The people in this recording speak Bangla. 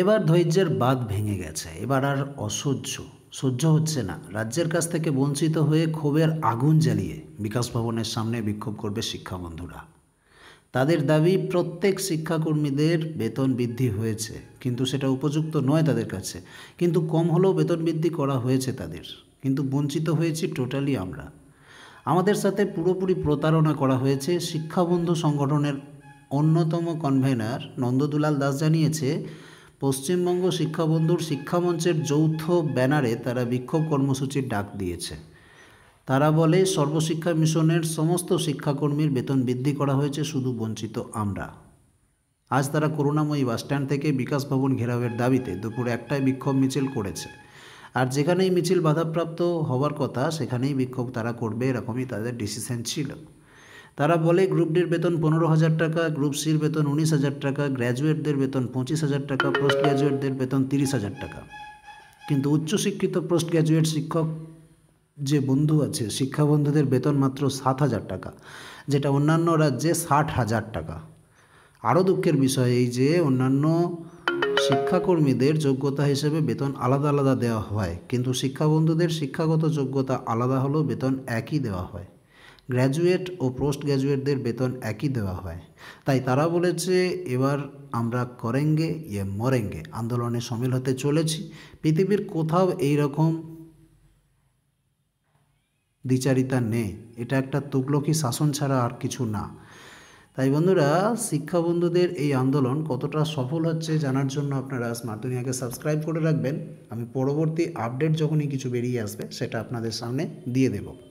এবার ধৈর্যের বাঁধ ভেঙে গেছে এবার আর অসহ্য সহ্য হচ্ছে না রাজ্যের কাছ থেকে বঞ্চিত হয়ে ক্ষোভের আগুন জ্বালিয়ে বিকাশ ভবনের সামনে বিক্ষোভ করবে শিক্ষাবন্ধুরা তাদের দাবি প্রত্যেক শিক্ষাকর্মীদের বেতন বৃদ্ধি হয়েছে কিন্তু সেটা উপযুক্ত নয় তাদের কাছে কিন্তু কম হলেও বেতন বৃদ্ধি করা হয়েছে তাদের কিন্তু বঞ্চিত হয়েছি টোটালি আমরা আমাদের সাথে পুরোপুরি প্রতারণা করা হয়েছে শিক্ষাবন্ধু সংগঠনের অন্যতম কনভেনার নন্দদুলাল দাস জানিয়েছে পশ্চিমবঙ্গ শিক্ষাবন্ধুর শিক্ষামঞ্চের যৌথ ব্যানারে তারা বিক্ষোভ কর্মসূচির ডাক দিয়েছে তারা বলে সর্বশিক্ষা মিশনের সমস্ত শিক্ষাকর্মীর বেতন বৃদ্ধি করা হয়েছে শুধু বঞ্চিত আমরা আজ তারা করুণাময়ী বাসস্ট্যান্ড থেকে বিকাশ ভবন ঘেরাওয়ের দাবিতে দুপুরে একটায় বিক্ষোভ মিছিল করেছে আর যেখানেই মিছিল বাধাপ্রাপ্ত হওয়ার কথা সেখানেই বিক্ষোভ তারা করবে এরকমই তাদের ডিসিশন ছিল তারা বলে গ্রুপ ডির বেতন পনেরো হাজার টাকা গ্রুপ সির বেতন উনিশ হাজার টাকা গ্র্যাজুয়েটদের বেতন পঁচিশ হাজার টাকা পোস্ট গ্র্যাজুয়েটদের বেতন তিরিশ হাজার টাকা কিন্তু উচ্চশিক্ষিত পোস্ট গ্র্যাজুয়েট শিক্ষক যে বন্ধু আছে শিক্ষাবন্ধুদের বেতন মাত্র সাত হাজার টাকা যেটা অন্যান্য রাজ্যে ষাট হাজার টাকা আরও দুঃখের বিষয় এই যে অন্যান্য শিক্ষাকর্মীদের যোগ্যতা হিসেবে বেতন আলাদা আলাদা দেওয়া হয় কিন্তু শিক্ষাবন্ধুদের শিক্ষাগত যোগ্যতা আলাদা হলেও বেতন একই দেওয়া হয় গ্র্যাজুয়েট ও পোস্ট গ্র্যাজুয়েটদের বেতন একই দেওয়া হয় তাই তারা বলেছে এবার আমরা করেঙ্গে ইয়ে মরেঙ্গে আন্দোলনে সামিল হতে চলেছি পৃথিবীর কোথাও এই রকম দ্বিচারিতা নেই এটা একটা তুগলকি শাসন ছাড়া আর কিছু না তাই বন্ধুরা শিক্ষা বন্ধুদের এই আন্দোলন কতটা সফল হচ্ছে জানার জন্য আপনারা স্মার্ট দুনিয়াকে সাবস্ক্রাইব করে রাখবেন আমি পরবর্তী আপডেট যখনই কিছু বেরিয়ে আসবে সেটা আপনাদের সামনে দিয়ে দেবো